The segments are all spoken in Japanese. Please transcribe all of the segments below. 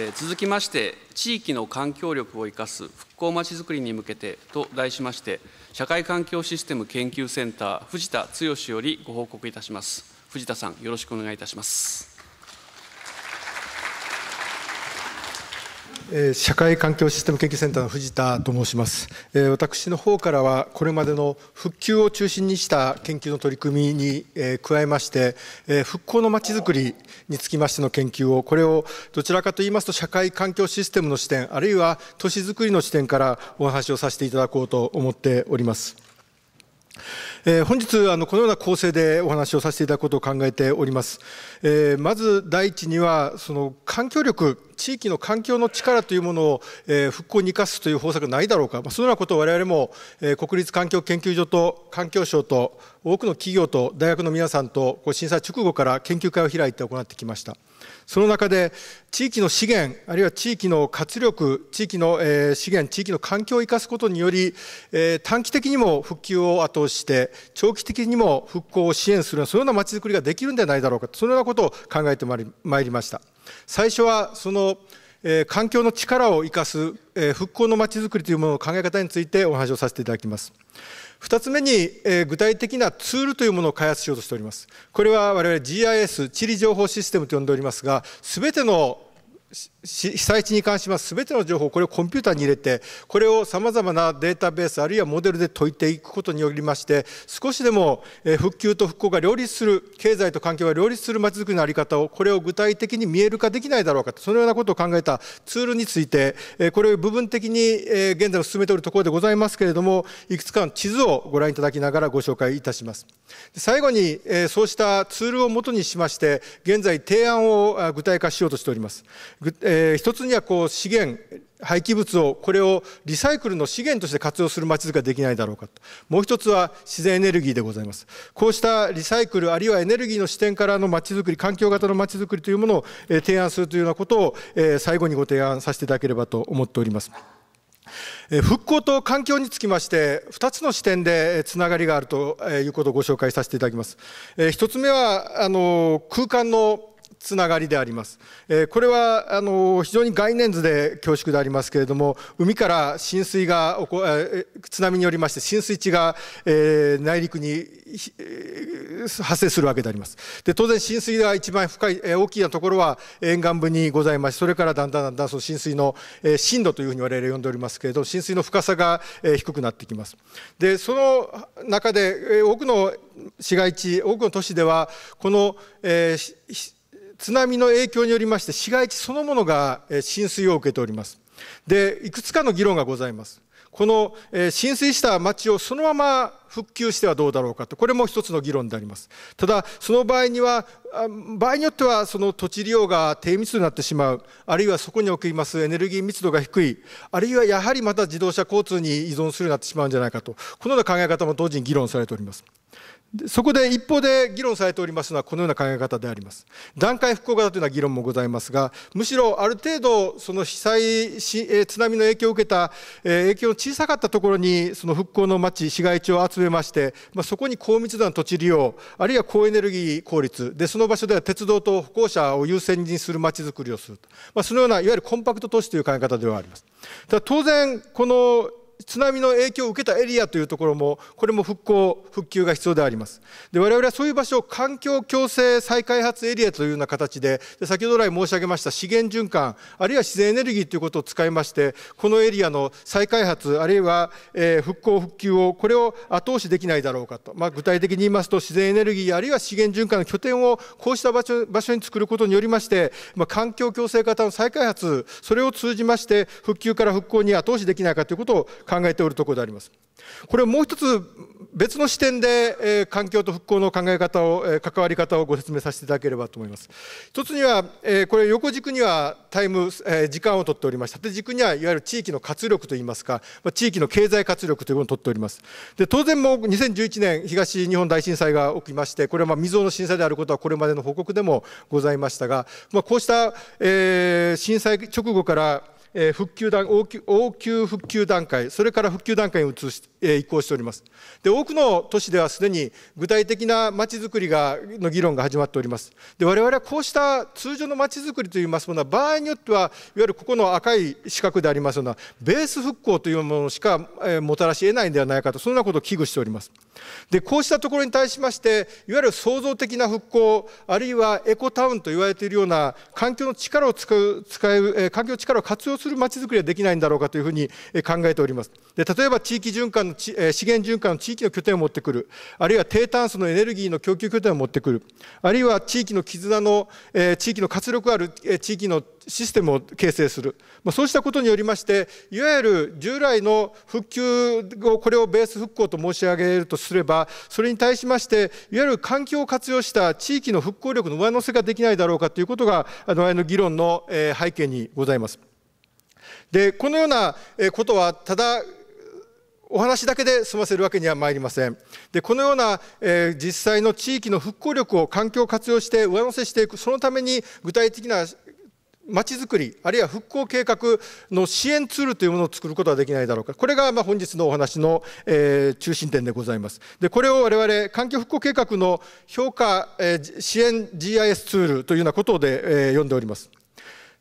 え続きまして地域の環境力を生かす復興まちづくりに向けてと題しまして社会環境システム研究センター藤田剛よりご報告いたします藤田さんよろしくお願いいたします社会環境システム研究センターの藤田と申します私の方からはこれまでの復旧を中心にした研究の取り組みに加えまして復興のまちづくりにつきましての研究をこれをどちらかといいますと社会環境システムの視点あるいは都市づくりの視点からお話をさせていただこうと思っております。えー、本日あのこのような構成でお話をさせていただくことを考えております、えー、まず第一にはその環境力地域の環境の力というものを、えー、復興に生かすという方策ないだろうか、まあ、そのようなことを我々も、えー、国立環境研究所と環境省と多くの企業と大学の皆さんとこう震災直後から研究会を開いて行ってきました。その中で地域の資源、あるいは地域の活力、地域の資源、地域の環境を生かすことにより、短期的にも復旧を後押しして、長期的にも復興を支援するような、そのようなまちづくりができるんではないだろうか、そのようなことを考えてまいりました。最初はそのえー、環境の力を生かす、えー、復興のまちづくりというものの考え方についてお話をさせていただきます。2つ目に、えー、具体的なツールというものを開発しようとしております。これは我々 GIS、地理情報システムと呼んでおりますが、全ての被災地に関します全ての情報これをコンピューターに入れてこれをさまざまなデータベースあるいはモデルで解いていくことによりまして少しでも復旧と復興が両立する経済と環境が両立するまちづくりの在り方をこれを具体的に見える化できないだろうかとそのようなことを考えたツールについてこれを部分的に現在も進めておるところでございますけれどもいくつかの地図をご覧いただきながらご紹介いたします。最後にそうしたツールをもとにしまして現在提案を具体化しようとしております。えー、一つにはこう資源廃棄物をこれをリサイクルの資源として活用するまちづくりができないだろうかともう一つは自然エネルギーでございますこうしたリサイクルあるいはエネルギーの視点からのまちづくり環境型のまちづくりというものを、えー、提案するというようなことを、えー、最後にご提案させていただければと思っております。復興と環境につきまして2つの視点でつながりがあるということをご紹介させていただきます。1つ目はあの空間のつながりであります。えこれはあの非常に概念図で恐縮でありますけれども、海から浸水が起こ、津波によりまして浸水地が、え内陸に、発生するわけであります。で当然浸水が一番深い、え大きなところは沿岸部にございまして、それからだんだんだんだんその浸水の、え深度というふうに我々呼んでおりますけれど、浸水の深さが、え低くなってきます。でその中で、え多くの市街地、多くの都市ではこの、えー津波の影響によりまして市街地そのものが浸水を受けております。で、いくつかの議論がございます。この浸水した町をそのまま復旧してはどうだろうかと、これも一つの議論であります。ただ、その場合には、場合によってはその土地利用が低密度になってしまう、あるいはそこにおけますエネルギー密度が低い、あるいはやはりまた自動車交通に依存するようになってしまうんじゃないかと、このような考え方も同時に議論されております。そこで一方で議論されておりますのはこのような考え方であります。段階復興型というのは議論もございますが、むしろある程度、その被災し、え津波の影響を受けた、え影響の小さかったところに、その復興の町、市街地を集めまして、まあ、そこに高密度な土地利用、あるいは高エネルギー効率、で、その場所では鉄道と歩行者を優先にする町づくりをすると。まあ、そのような、いわゆるコンパクト都市という考え方ではあります。ただ当然、この津波の影響を受けたエリアというところもこれも復興復旧が必要でありますで我々はそういう場所を環境共生再開発エリアというような形でで先ほど来申し上げました資源循環あるいは自然エネルギーということを使いましてこのエリアの再開発あるいは、え復興復旧をこれを後押しできないだろうかと、まあ、具体的に言いますと自然エネルギーあるいは資源循環の拠点をこうした場所場所に作ることによりまして、まあ、環境共生型の再開発それを通じまして復旧から復興に後押しできないかということを考えておるところであります。これはもう一つ別の視点で、え環境と復興の考え方を、え関わり方をご説明させていただければと思います。一つには、えこれ横軸にはタイム、え時間をとっておりまして、縦軸にはいわゆる地域の活力といいますか、ま地域の経済活力というものをとっております。で当然もう2011年東日本大震災が起きまして、これはまあ未曾有の震災であることはこれまでの報告でもございましたが、まあ、こうした、え震災直後から復旧段応急応急復旧段階、それから復旧段階に移し移行しております。で、多くの都市ではすでに具体的なまちづくりがの議論が始まっております。で、我々はこうした通常のまちづくりといいますものは、場合によっては、いわゆるここの赤い四角でありますような、ベース復興というものしか、えもたらし得ないんではないかと、そんなことを危惧しております。で、こうしたところに対しまして、いわゆる創造的な復興、あるいはエコタウンと言われているような環境の力を使う、使える、環境の力を活用するするまちづくりはできないんだろうかというふうに考えております。で例えば地域循環の、資源循環の地域の拠点を持ってくる、あるいは低炭素のエネルギーの供給拠点を持ってくる、あるいは地域の絆の、地域の活力ある地域のシステムを形成する、まあ、そうしたことによりましていわゆる従来の復旧をこれをベース復興と申し上げるとすればそれに対しましていわゆる環境を活用した地域の復興力の上乗せができないだろうかということがあの議論の背景にございます。でこのようなことはただお話だけで済ませるわけにはまいりません。でこのような、えー、実際の地域の復興力を環境を活用して上乗せしていくそのために具体的なまちづくりあるいは復興計画の支援ツールというものを作ることはできないだろうかこれがま本日のお話の、えー、中心点でございますでこれを我々環境復興計画の評価、えー、支援 GIS ツールというようなことで、えー、呼んでおります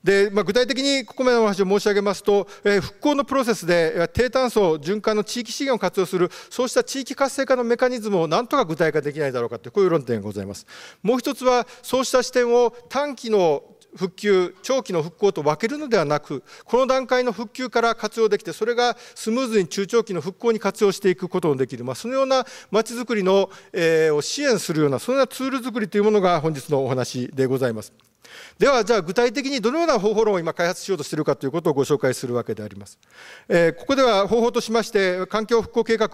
で、まあ、具体的にここまでのお話を申し上げますと、えー、復興のプロセスで低炭素循環の地域資源を活用するそうした地域活性化のメカニズムをなんとか具体化できないだろうかというこういう論点がございます。もう一つはそうした視点を短期の復旧長期の復興と分けるのではなくこの段階の復旧から活用できてそれがスムーズに中長期の復興に活用していくことのできる、まあ、そのようなまちづくりの、えー、を支援するようなそのようなツールづくりというものが本日のお話でございます。ではじゃあ具体的にどのような方法論を今開発しようとしているかということをご紹介するわけであります。えー、ここでは方法としまして環境復興計画、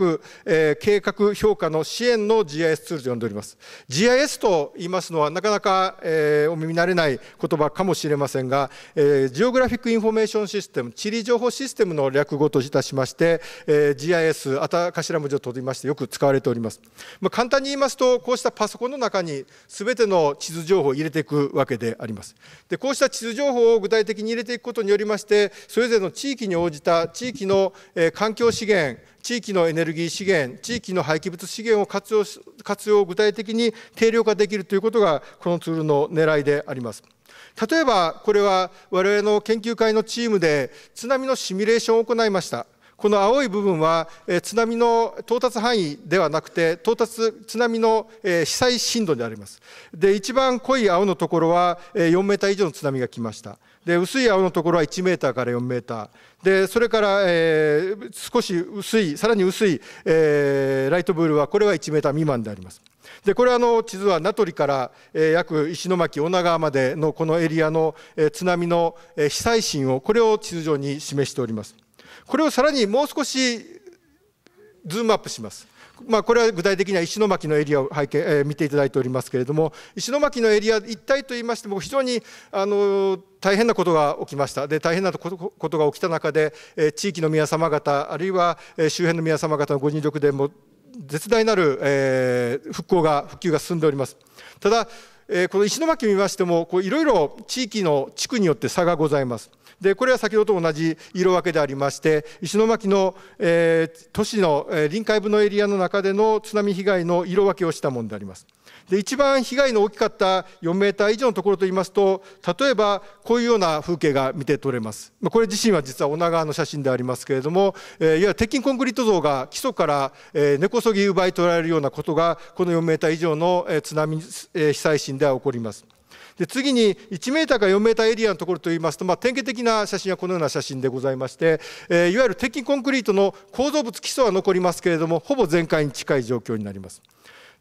えー、計画評価の支援の GIS ツールと呼んでおります。GIS と言いますのはなかなか、えー、お耳慣れない言葉かもしれませんが、えー、ジオグラフィックインフォメーションシステム、地理情報システムの略語といたしまして、えー、GIS、あた頭文字を取りましてよく使われております。まあ、簡単に言いますとこうしたパソコンの中に全ての地図情報を入れていくわけであります。ります。でこうした地図情報を具体的に入れていくことによりましてそれぞれの地域に応じた地域の環境資源地域のエネルギー資源地域の廃棄物資源を活用活用を具体的に定量化できるということがこのツールの狙いであります。例えばこれは我々の研究会のチームで津波のシミュレーションを行いました。この青い部分は、え津波の到達範囲ではなくて到達津波の、え被災震度でありますで一番濃い青のところは、え4メーター以上の津波が来ましたで薄い青のところは1メーターから4メーターでそれから、えー、少し薄いさらに薄い、えー、ライトブールはこれは1メーター未満であります。でこれあの地図は名取から、えー、約石巻女川までのこのエリアの、えー、津波の、えー、被災震をこれを地図上に示しております。これをさらにもう少しズームアップします。まあ、これは具体的には石巻のエリアを背景、えー、見ていただいておりますけれども石巻のエリア一帯といいましても非常にあの大変なことが起きましたで大変なことが起きた中で、えー、地域の皆様方あるいは、えー、周辺の皆様方のご尽力でも絶大なる、えー、復興が復旧が進んでおります。ただ、えー、この石巻を見ましてもいろいろ地域の地区によって差がございます。でこれは先ほどと同じ色分けでありまして石巻の、えー、都市の、えー、臨海部のエリアの中での津波被害の色分けをしたものであります。で一番被害の大きかった4メーター以上のところといいますと例えばこういうような風景が見て取れますこれ自身は実は女川の写真でありますけれども、えー、いわゆる鉄筋コンクリート像が基礎から、えー、根こそぎ奪い取られるようなことがこの4メーター以上の津波被災震では起こります。で次に1メーターか4メーターエリアのところといいますと、まあ、典型的な写真はこのような写真でございまして、えー、いわゆる鉄筋コンクリートの構造物基礎は残りますけれどもほぼ全壊に近い状況になります。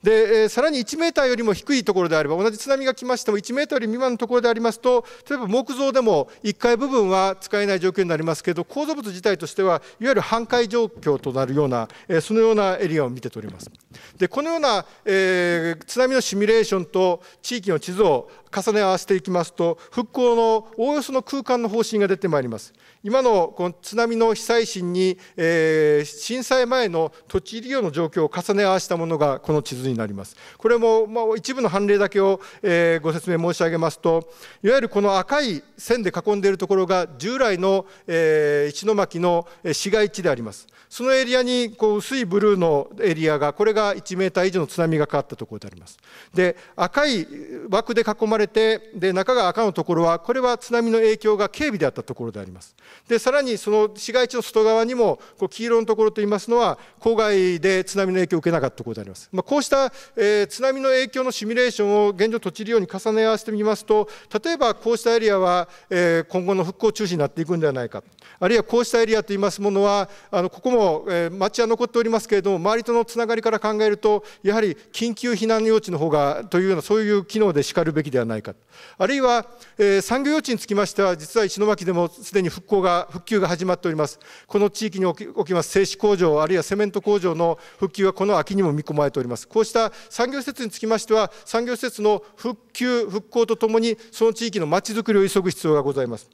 で、えー、さらに1メーターよりも低いところであれば、同じ津波が来ましても1メーターより未満のところでありますと、例えば木造でも1階部分は使えない状況になりますけど、構造物自体としては、いわゆる半壊状況となるような、えー、そのようなエリアを見て取ります。で、このような、えー、津波のシミュレーションと地域の地図を重ね合わせていきますと復興のおおよその空間の方針が出てまいります今のこの津波の被災地に、えー、震災前の土地利用の状況を重ね合わせたものがこの地図になりますこれも、まあ、一部の判例だけを、えー、ご説明申し上げますといわゆるこの赤い線で囲んでいるところが従来の、えー、石巻の市街地でありますそのエリアにこう薄いブルーのエリアがこれが1メーター以上の津波がかかったところでありますで赤い枠で囲まれてで中が赤のところはこれは津波の影響が軽微であったところでありますでさらにその市街地の外側にもこう黄色のところといいますのは郊外で津波の影響を受けなかったところであります、まあ、こうした、えー、津波の影響のシミュレーションを現状土地利用に重ね合わせてみますと例えばこうしたエリアは、えー、今後の復興中止になっていくんではないかあるいはこうしたエリアといいますものはあのここも、えー、町は残っておりますけれども周りとのつながりから考えるとやはり緊急避難用地の方がというようなそういう機能でしかるべきではないないかあるいは、えー、産業用地につきましては実は石巻でもすでに復興が復旧が始まっておりますこの地域におきます製紙工場あるいはセメント工場の復旧はこの秋にも見込まれておりますこうした産業施設につきましては産業施設の復旧復興とともにその地域のまちづくりを急ぐ必要がございます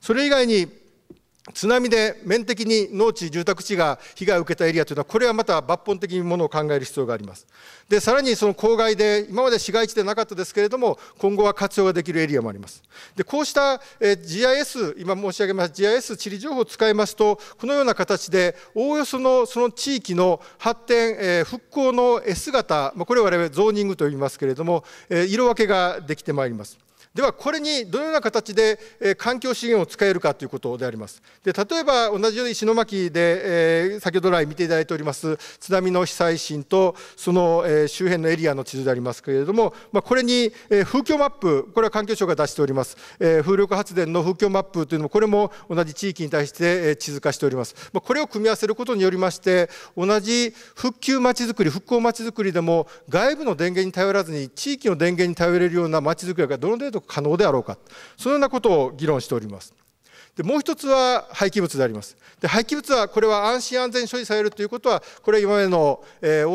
それ以外に津波で面的に農地、住宅地が被害を受けたエリアというのは、これはまた抜本的にものを考える必要があります。で、さらにその郊外で、今まで市街地でなかったですけれども、今後は活用ができるエリアもあります。で、こうした GIS、今申し上げました GIS 地理情報を使いますと、このような形で、おおよそのその地域の発展、復興の姿、型、これを我々ゾーニングと言いますけれども、色分けができてまいります。ではこれにどのような形で環境資源を使えるかということでありますで例えば同じように石巻で、えー、先ほど来見ていただいております津波の被災震とその、えー、周辺のエリアの地図でありますけれども、まあ、これに、えー、風況マップこれは環境省が出しております、えー、風力発電の風況マップというのもこれも同じ地域に対して、えー、地図化しております、まあ、これを組み合わせることによりまして同じ復旧まちづくり復興まちづくりでも外部の電源に頼らずに地域の電源に頼れるようなまちづくりがどの程度可能であろうかそのようなことを議論しております。でもう一つは廃棄物であります。で廃棄物はこれは安心安全に処理されるということはこれは今までの、えー、大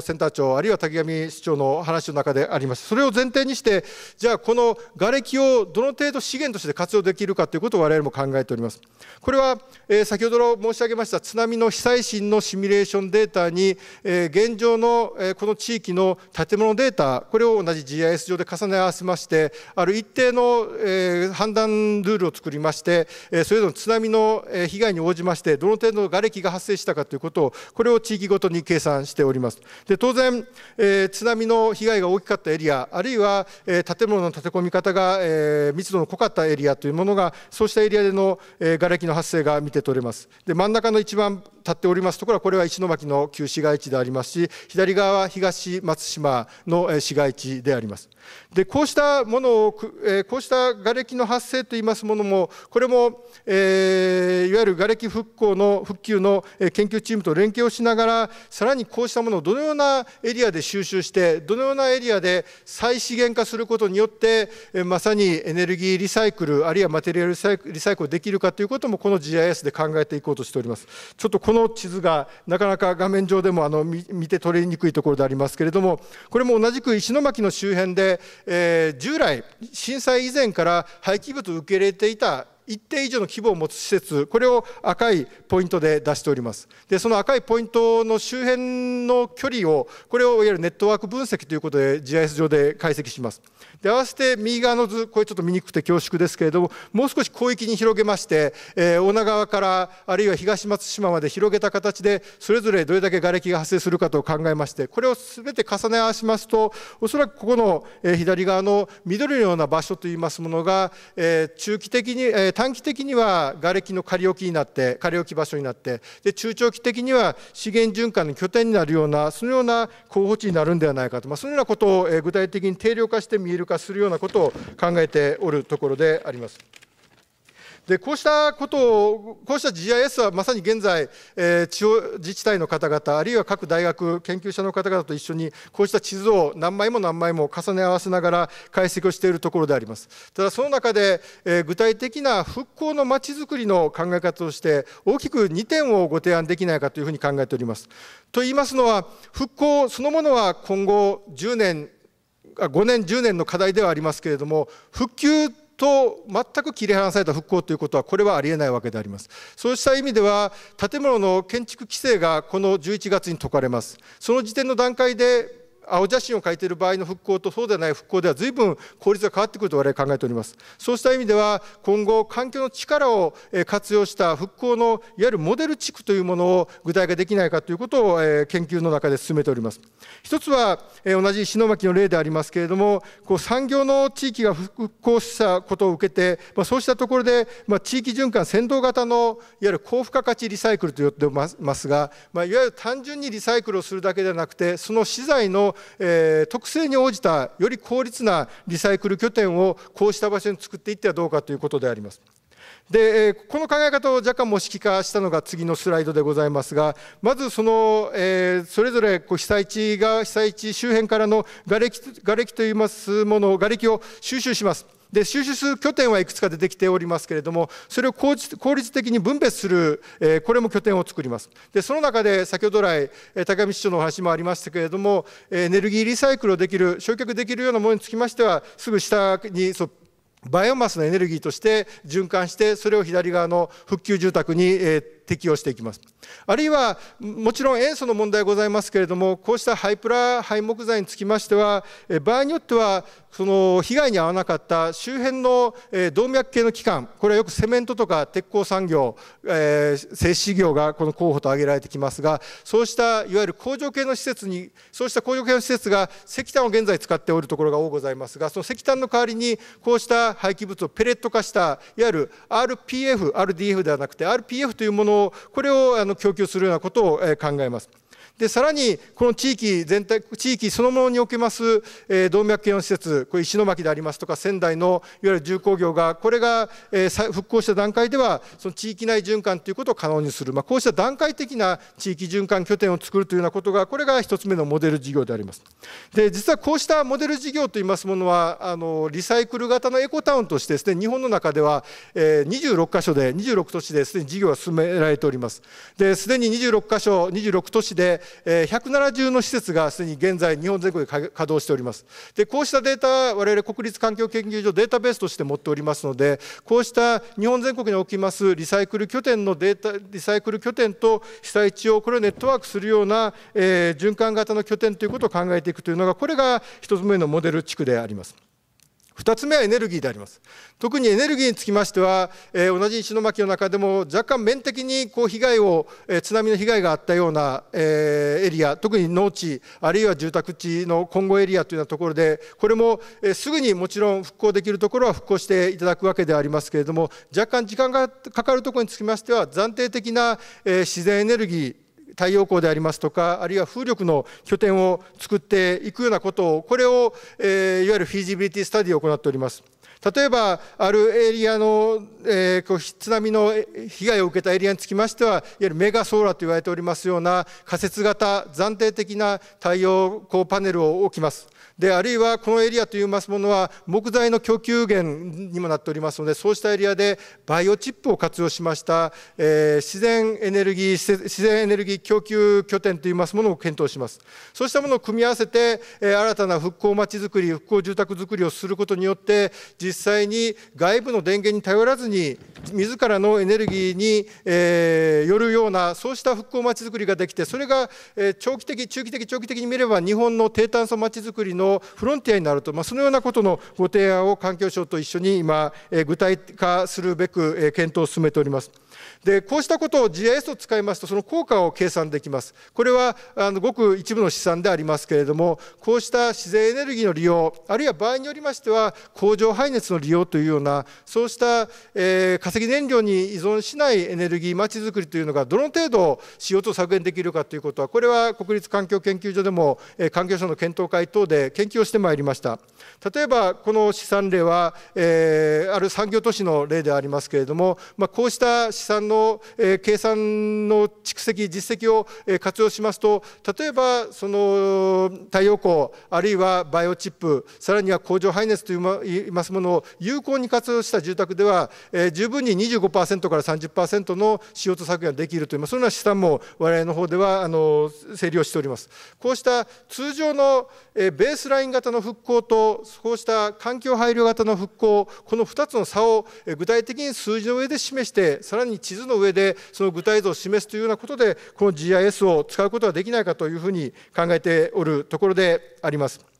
迫センター長あるいは滝上市長の話の中であります。それを前提にしてじゃあこの瓦礫をどの程度資源として活用できるかということを我々も考えております。これは、えー、先ほど申し上げました津波の被災震のシミュレーションデータに、えー、現状の、えこの地域の建物データこれを同じ GIS 上で重ね合わせましてある一定の、え判断ルールを作りまして、えそれぞれの津波の被害に応じましてどの程度の瓦礫が発生したかということをこれを地域ごとに計算しておりますで当然、え津波の被害が大きかったエリアあるいは、え建物の建て込み方が、え密度の濃かったエリアというものがそうしたエリアでの、えー、瓦礫の発生が見て取れますで真ん中の一番立っておりますところはこれは石巻の旧市街地でありますし左側は東松島の市街地であります。でこうしたものをこうした瓦礫の発生といいますものもこれも、えー、いわゆる瓦礫復興の復旧の研究チームと連携をしながらさらにこうしたものをどのようなエリアで収集してどのようなエリアで再資源化することによってまさにエネルギーリサイクルあるいはマテリアルリサイクルできるかということもこの GIS で考えていこうとしております。ちょっとこの地図がなかなか画面上でもあの見て取りにくいところでありますけれどもこれも同じく石巻の周辺で、えー、従来震災以前から廃棄物を受け入れていた一定以上の規模を持つ施設これを赤いポイントで出しておりますでその赤いポイントの周辺の距離をこれをいわゆるネットワーク分析ということで GIS 上で解析しますで合わせて右側の図これちょっと見にくくて恐縮ですけれどももう少し広域に広げまして、えー、女川からあるいは東松島まで広げた形でそれぞれどれだけ瓦礫が発生するかと考えましてこれを全て重ね合わせますとおそらくここの、え左側の緑のような場所といいますものが、えー、中期的に、えー短期的には瓦礫の仮置きになって仮置き場所になってで中長期的には資源循環の拠点になるようなそのような候補地になるんではないかと、まあ、そのようなことを具体的に定量化して見える化するようなことを考えておるところであります。でこうしたことを、こうした GIS はまさに現在、えー、地方自治体の方々、あるいは各大学、研究者の方々と一緒に、こうした地図を何枚も何枚も重ね合わせながら解析をしているところであります。ただ、その中で、えー、具体的な復興のまちづくりの考え方として、大きく2点をご提案できないかというふうに考えております。と言いますのは、復興そのものは今後10年、5年、10年の課題ではありますけれども、復旧と全く切り離された復興ということはこれはありえないわけでありますそうした意味では建物の建築規制がこの11月に解かれますその時点の段階で青写真を書いている場合の復興とそうでない復興では随分効率が変わってくると我々考えておりますそうした意味では今後環境の力を活用した復興のいわゆるモデル地区というものを具体化できないかということを研究の中で進めております一つは同じ石巻の例でありますけれどもこう産業の地域が復興したことを受けて、まあ、そうしたところで、まあ、地域循環先導型のいわゆる高付加価値リサイクルと呼んでますが、まあ、いわゆる単純にリサイクルをするだけではなくてその資材のえー、特性に応じたより効率なリサイクル拠点をこうした場所に作っていってはどうかということであります。でこの考え方を若干模式化したのが次のスライドでございますがまずその、えー、それぞれこう被災地が被災地周辺からの瓦礫瓦礫といいますものを瓦礫を収集します。で収集する拠点はいくつか出てきておりますけれどもそれを効率的に分別する、えこれも拠点を作りますでその中で先ほど来高見市長のお話もありましたけれどもエネルギーリサイクルをできる焼却できるようなものにつきましてはすぐ下にそバイオマスのエネルギーとして循環してそれを左側の復旧住宅に、えー適用していきますあるいはもちろん塩素の問題ございますけれどもこうしたハイプラ廃木材につきましては場合によってはその被害に遭わなかった周辺の動脈系の機関これはよくセメントとか鉄鋼産業、えー、製紙業がこの候補と挙げられてきますがそうしたいわゆる工場系の施設にそうした工場系の施設が石炭を現在使っておるところが多ございますがその石炭の代わりにこうした廃棄物をペレット化したいわゆる RPF RDF ではなくて RPF というもののこれをあの供給するようなことを考えます。でさらにこの地域全体地域そのものにおけます、えー、動脈系の施設これ石巻でありますとか仙台のいわゆる重工業がこれが、えー、復興した段階ではその地域内循環ということを可能にする、まあ、こうした段階的な地域循環拠点を作るというようなことがこれが1つ目のモデル事業であります。で実はこうしたモデル事業といいますものはあのリサイクル型のエコタウンとしてですね日本の中では、えー、26箇所で26都市ですでに事業が進められております。で既に26箇所26都市でえ170の施設がすでに現在日本全国で稼働しております。でこうしたデータ我々国立環境研究所データベースとして持っておりますのでこうした日本全国におきますリサイクル拠点のデータリサイクル拠点と被災地をこれをネットワークするような、えー、循環型の拠点ということを考えていくというのがこれが1つ目のモデル地区であります。2つ目はエネルギーであります特にエネルギーにつきましては、えー、同じ石巻の中でも若干面的にこう被害を、えー、津波の被害があったような、えー、エリア特に農地あるいは住宅地の今後エリアというようなところでこれも、えすぐにもちろん復興できるところは復興していただくわけでありますけれども若干時間がかかるところにつきましては暫定的な、え自然エネルギー太陽光でありますとかあるいは風力の拠点を作っていくようなことをこれを、えいわゆるフィジビリティスタディを行っております。例えば、あるエリアの、えー、津波の被害を受けたエリアにつきましては、いわゆるメガソーラーと言われておりますような仮設型、暫定的な太陽光パネルを置きます。で、あるいはこのエリアといいますものは、木材の供給源にもなっておりますので、そうしたエリアでバイオチップを活用しました、えー、自然エネルギー、自然エネルギー供給拠点といいますものを検討します。そうしたものを組み合わせて、えー、新たな復興まちづくり、復興住宅づくりをすることによって、実実際に外部の電源に頼らずに自らのエネルギーに、えよるようなそうした復興まちづくりができてそれが、え長期的中期的長期的に見れば日本の低炭素まちづくりのフロンティアになると、まあ、そのようなことのご提案を環境省と一緒に今、え具体化するべく、え検討を進めております。でこうしたことを GIS を使いますとその効果を計算できますこれはあのごく一部の試算でありますけれどもこうした自然エネルギーの利用あるいは場合によりましては工場排熱の利用というようなそうした、えー、化石燃料に依存しないエネルギーまちづくりというのがどの程度 CO2 削減できるかということはこれは国立環境研究所でも、えー、環境省の検討会等で研究をしてまいりました例えばこの試算例は、えー、ある産業都市の例でありますけれども、まあ、こうした試算のの、え計算の蓄積実績を、え活用しますと例えばその太陽光あるいはバイオチップさらには工場排熱といいますものを有効に活用した住宅では、え十分に25%から30%の CO2 削減ができるという、まあ、そうような試算も我々の方ではあの整理をしております。こうした通常の、えベースライン型の復興とこうした環境配慮型の復興この2つの差を、え具体的に数字の上で示してさらに地図図の上でその具体図を示すというようなことでこの GIS を使うことはできないかというふうに考えておるところであります。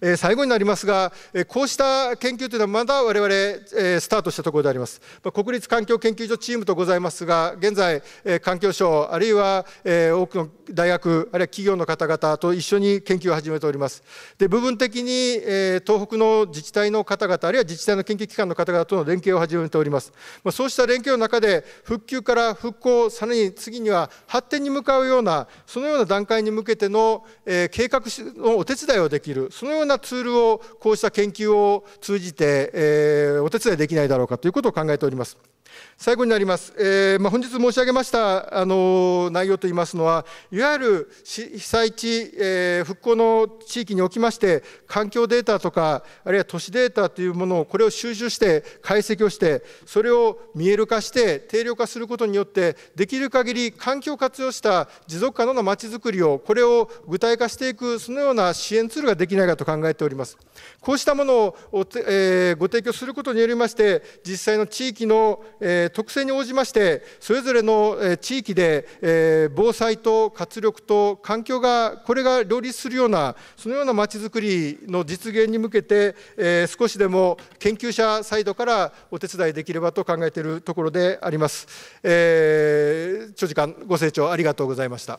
えー、最後になりますが、えー、こうした研究というのはまだ我々、えー、スタートしたところであります、まあ、国立環境研究所チームとございますが現在、えー、環境省あるいは、えー、多くの大学あるいは企業の方々と一緒に研究を始めておりますで部分的に、えー、東北の自治体の方々あるいは自治体の研究機関の方々との連携を始めております、まあ、そうした連携の中で復旧から復興さらに次には発展に向かうようなそのような段階に向けての、えー、計画のお手伝いをできるそのようななツールをこうした研究を通じて、えお手伝いできないだろうかということを考えております。最後になります、えー、まあ、本日申し上げました、あの内容といいますのは、いわゆる被災地、えー、復興の地域におきまして、環境データとか、あるいは都市データというものを、これを収集して、解析をして、それを見える化して、定量化することによって、できる限り環境を活用した持続可能なまちづくりを、これを具体化していく、そのような支援ツールができないかと考えております。こうしたものを、えー、ご提供することによりまして、実際の地域の特性に応じましてそれぞれの地域で防災と活力と環境がこれが両立するようなそのようなまちづくりの実現に向けて少しでも研究者サイドからお手伝いできればと考えているところであります。長時間ご清聴ありがとうございました。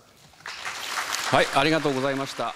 はい、ありがとうございました。